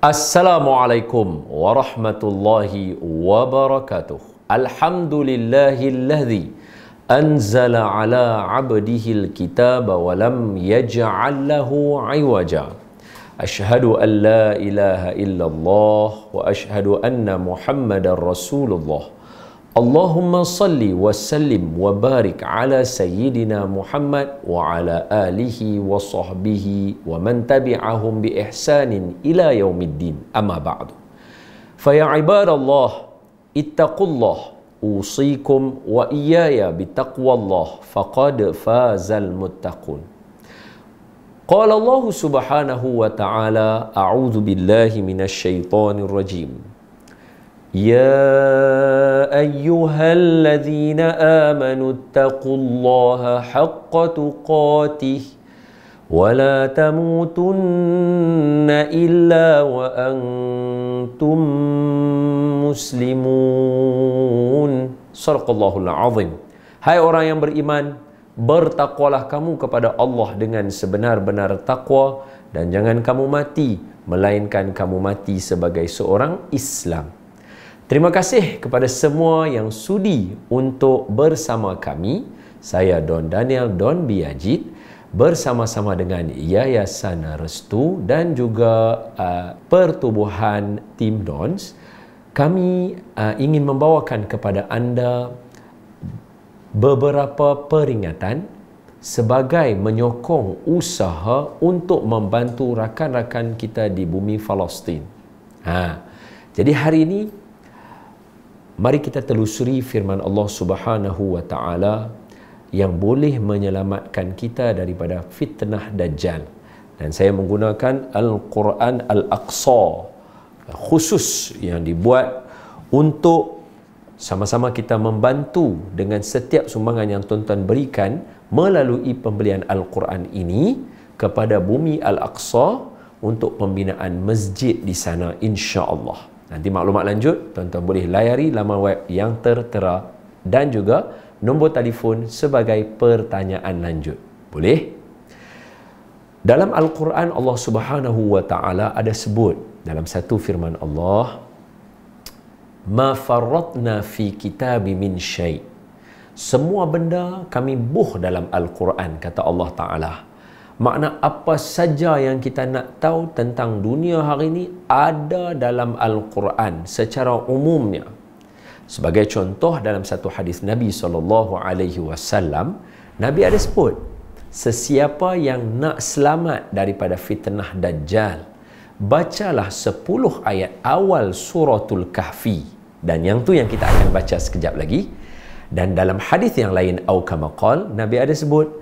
Assalamualaikum warahmatullahi wabarakatuh. Alhamdulillahilladzi anzala ala abdihi alkitaba wa lam 'iwaja. Ashhadu an la ilaha illallah wa ashhadu anna Muhammadar Rasulullah. اللهم صل وسلم وبارك على سيدنا محمد وعلى اله وصحبه ومن تبعهم باحسان الى يوم الدين اما بعد فيا عباد الله اتقوا الله اوصيكم واياي بتقوى الله فقد فاز المتقون قال الله سبحانه وتعالى اعوذ بالله من الشيطان الرجيم يا ايها الذين آمنوا اتقوا الله حق تقاته ولا تموتن الا وأنتم مسلمون صدق الله العظيم هاي orang yang beriman bertakwalah kamu kepada Allah dengan sebenar-benar takwa dan jangan kamu mati melainkan kamu mati sebagai seorang Islam Terima kasih kepada semua yang sudi untuk bersama kami. Saya Don Daniel Don Biajit bersama-sama dengan Yayasan Restu dan juga uh, pertubuhan Tim Dons. Kami uh, ingin membawakan kepada anda beberapa peringatan sebagai menyokong usaha untuk membantu rakan-rakan kita di bumi Palestin. Ha. Jadi hari ini Mari kita telusuri firman Allah Subhanahu wa taala yang boleh menyelamatkan kita daripada fitnah dajjal. Dan saya menggunakan Al-Quran Al-Aqsa khusus yang dibuat untuk sama-sama kita membantu dengan setiap sumbangan yang tuan-tuan berikan melalui pembelian Al-Quran ini kepada bumi Al-Aqsa untuk pembinaan masjid di sana insya-Allah. Nanti maklumat lanjut, tuan-tuan boleh layari laman web yang tertera dan juga nombor telefon sebagai pertanyaan lanjut. Boleh? Dalam Al-Quran Allah Subhanahu Wa Taala ada sebut dalam satu firman Allah ma farratna fi kitab min syai semua benda kami buh dalam al-Quran kata Allah Taala makna apa saja yang kita nak tahu tentang dunia hari ini ada dalam al-Quran secara umumnya sebagai contoh dalam satu hadis Nabi sallallahu alaihi wasallam Nabi ada sebut sesiapa yang nak selamat daripada fitnah dajjal bacalah 10 ayat awal suratul kahfi dan yang tu yang kita akan baca sekejap lagi dan dalam hadis yang lain au kama qal Nabi ada sebut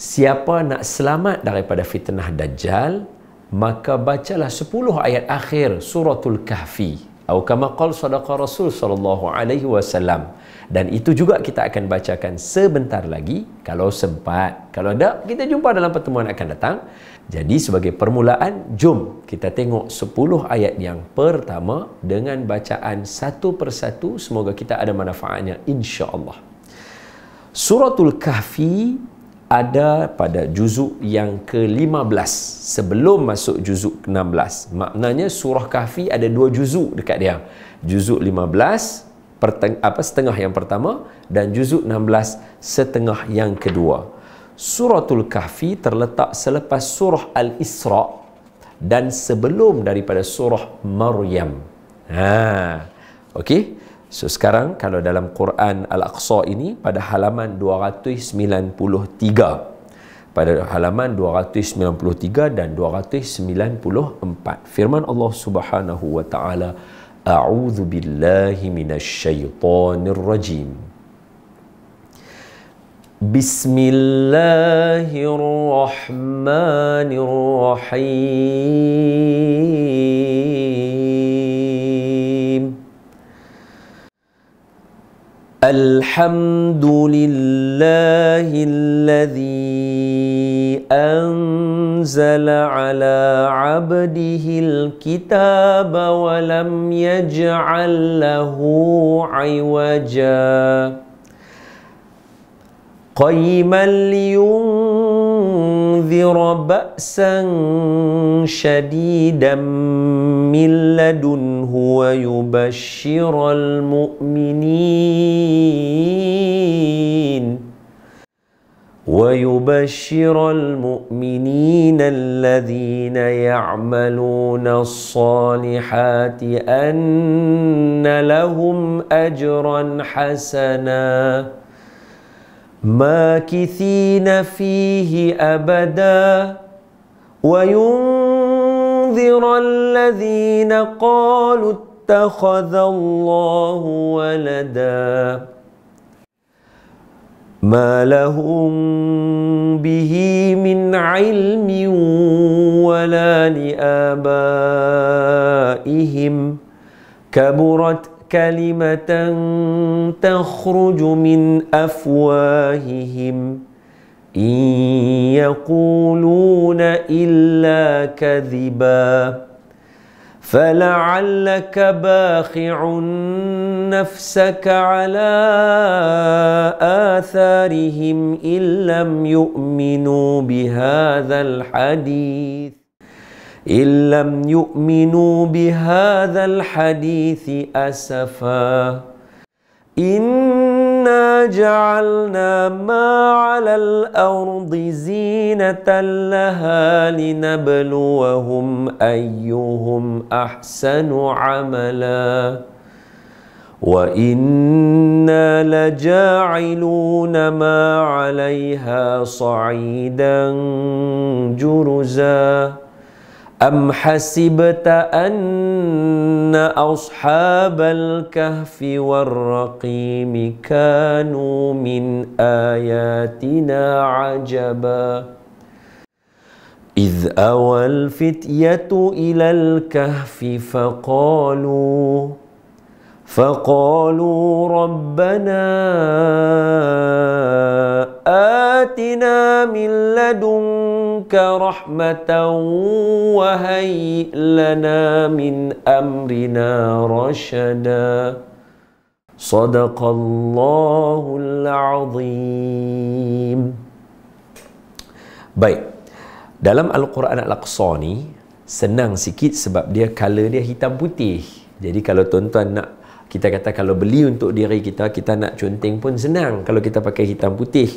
siapa nak selamat daripada fitnah dajjal maka bacalah 10 ayat akhir suratul kahfi atau kama qal sadaqa rasul sallallahu alaihi wasallam dan itu juga kita akan bacakan sebentar lagi kalau sempat kalau tak kita jumpa dalam pertemuan akan datang jadi sebagai permulaan jom kita tengok 10 ayat yang pertama dengan bacaan satu persatu semoga kita ada manfaatnya insyaallah Suratul Kahfi ada pada juzuk yang ke-15 sebelum masuk juzuk ke-16. Maknanya surah Kahfi ada dua juzuk dekat dia. Juzuk 15 perteng- apa setengah yang pertama dan juzuk 16 setengah yang kedua. Suratul Kahfi terletak selepas surah Al-Isra dan sebelum daripada surah Maryam. Ha. Okey. So sekarang kalau dalam Quran Al-Aqsa ini pada halaman 293 pada halaman 293 dan 294 firman Allah Subhanahu wa taala a'udzu billahi minasyaitonir rajim Bismillahirrahmanirrahim الحمد لله الذي أنزل على عبده الكتاب ولم يجعل له عوجا قيما لينذر ينذر بأسا شديدا من لدنه ويبشر المؤمنين ويبشر المؤمنين الذين يعملون الصالحات أن لهم أجرا حسناً ماكثين فيه أبدا وينذر الذين قالوا اتخذ الله ولدا ما لهم به من علم ولا لآبائهم كبرت كلمة تخرج من أفواههم إن يقولون إلا كذبا فلعلك باخع نفسك على آثارهم إن لم يؤمنوا بهذا الحديث إن لم يؤمنوا بهذا الحديث أسفا إنا جعلنا ما على الأرض زينة لها لنبلوهم أيهم أحسن عملا وإنا لجاعلون ما عليها صعيدا جرزا أم حسبت أن أصحاب الكهف والرقيم كانوا من آياتنا عجبا إذ أوى الفتية إلى الكهف فقالوا فقالوا ربنا آتنا min لدنك رحمة وهيئ لنا lana min رشدا rashada. الله العظيم Baik, dalam Al-Quran Al-Aqsa ni Senang sikit sebab dia color dia hitam putih Jadi kalau tuan-tuan nak kita kata kalau beli untuk diri kita kita nak conteng pun senang kalau kita pakai hitam putih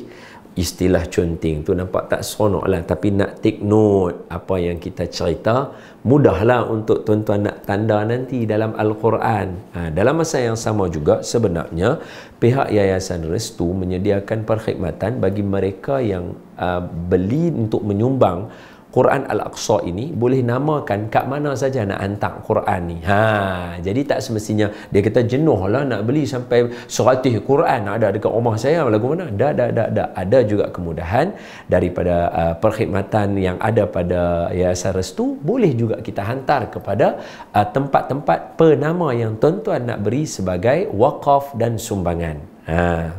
istilah conteng tu nampak tak seronok lah tapi nak take note apa yang kita cerita mudahlah untuk tuan-tuan nak tanda nanti dalam Al-Quran ha, dalam masa yang sama juga sebenarnya pihak Yayasan Restu menyediakan perkhidmatan bagi mereka yang uh, beli untuk menyumbang Quran Al-Aqsa ini boleh namakan kat mana saja nak hantar Quran ni. Ha, jadi tak semestinya dia kata jenuh lah nak beli sampai seratus Quran ada dekat rumah saya lagu mana? Dah, dah, dah, dah. Ada juga kemudahan daripada uh, perkhidmatan yang ada pada Yayasan Restu boleh juga kita hantar kepada uh, tempat-tempat penama yang tuan-tuan nak beri sebagai wakaf dan sumbangan. Ha,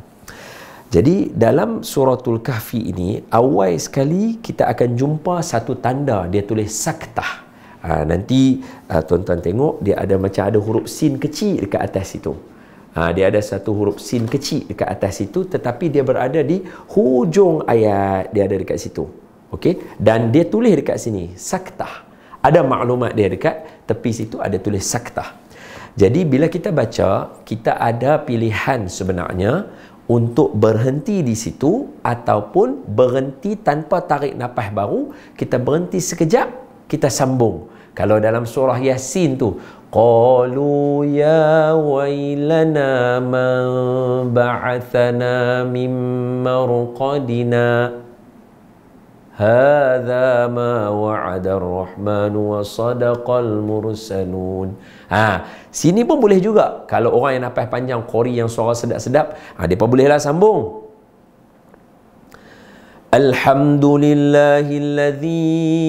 jadi dalam suratul kahfi ini awal sekali kita akan jumpa satu tanda dia tulis saktah. Ha, nanti ha, tuan-tuan tengok dia ada macam ada huruf sin kecil dekat atas itu. Ha, dia ada satu huruf sin kecil dekat atas itu tetapi dia berada di hujung ayat dia ada dekat situ. okay dan dia tulis dekat sini saktah. Ada maklumat dia dekat tepi situ ada tulis saktah. Jadi bila kita baca kita ada pilihan sebenarnya untuk berhenti di situ ataupun berhenti tanpa tarik nafas baru kita berhenti sekejap kita sambung kalau dalam surah yasin tu qalu ya wailana man ba'athana mim marqadina هذا ما وعد الرحمن وصدق المرسلون ha, sini pun boleh juga kalau orang yang nafas panjang kori yang suara sedap-sedap ha, dia pun bolehlah sambung الحمد لله الذي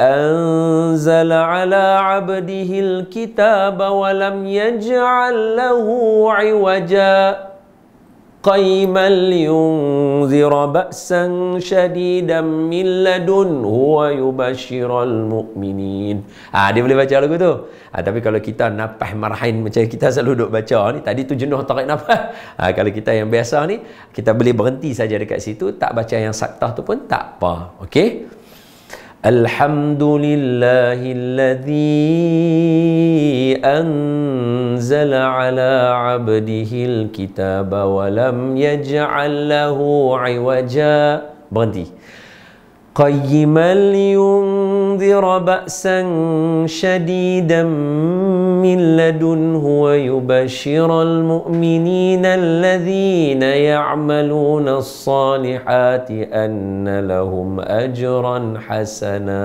أنزل على عبده الكتاب ولم يجعل له قيما لينذر بأسا شديدا من لدن هو يبشر المؤمنين ha, dia boleh baca lagu tu ha, tapi kalau kita nafah marahin macam kita selalu duduk baca ni tadi tu jenuh tarik nafah. Ah, ha, kalau kita yang biasa ni kita boleh berhenti saja dekat situ tak baca yang saktah tu pun tak apa Okey? الحمد لله الذي انزل على عبده الكتاب ولم يجعل له عوجا بدي قيما لينذر باسا شديدا Ladun, لدنه al المؤمنين الذين يعملون الصالحات أن لهم أجرا حسنا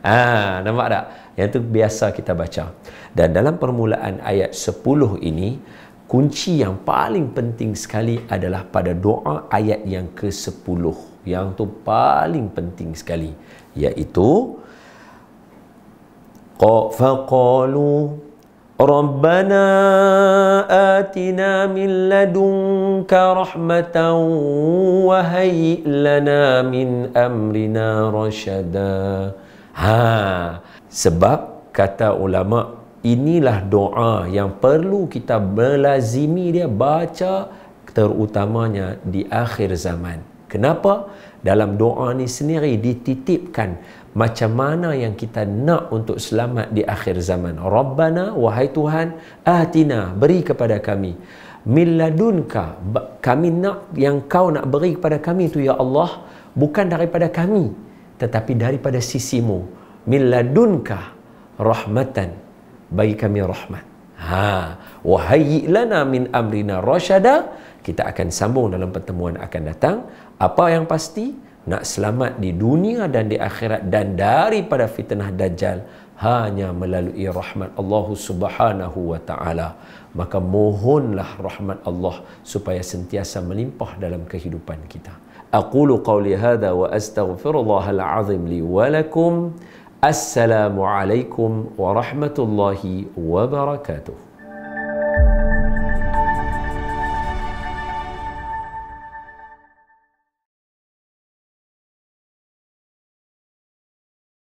Ah, nampak tak? Yang tu biasa kita baca. Dan dalam permulaan ayat 10 ini, kunci yang paling penting sekali adalah pada doa ayat yang ke-10. Yang tu paling penting sekali. Iaitu, Qa Rabbana ربنا min من لدنك رحمة وهيئ lana min amrina رشدا Ha, sebab kata ulama inilah doa yang perlu kita melazimi dia baca terutamanya di akhir zaman. Kenapa? Dalam doa ni sendiri dititipkan macam mana yang kita nak untuk selamat di akhir zaman. Rabbana wahai Tuhan, atina beri kepada kami min kami nak yang kau nak beri kepada kami tu ya Allah bukan daripada kami tetapi daripada sisimu min rahmatan bagi kami rahmat ha wahai lana min amrina rasyada kita akan sambung dalam pertemuan akan datang apa yang pasti nak selamat di dunia dan di akhirat dan daripada fitnah dajjal hanya melalui rahmat Allah Subhanahu wa taala maka mohonlah rahmat Allah supaya sentiasa melimpah dalam kehidupan kita aqulu qawli hadha wa astaghfirullahal azim li wa lakum assalamu alaikum wa rahmatullahi wa barakatuh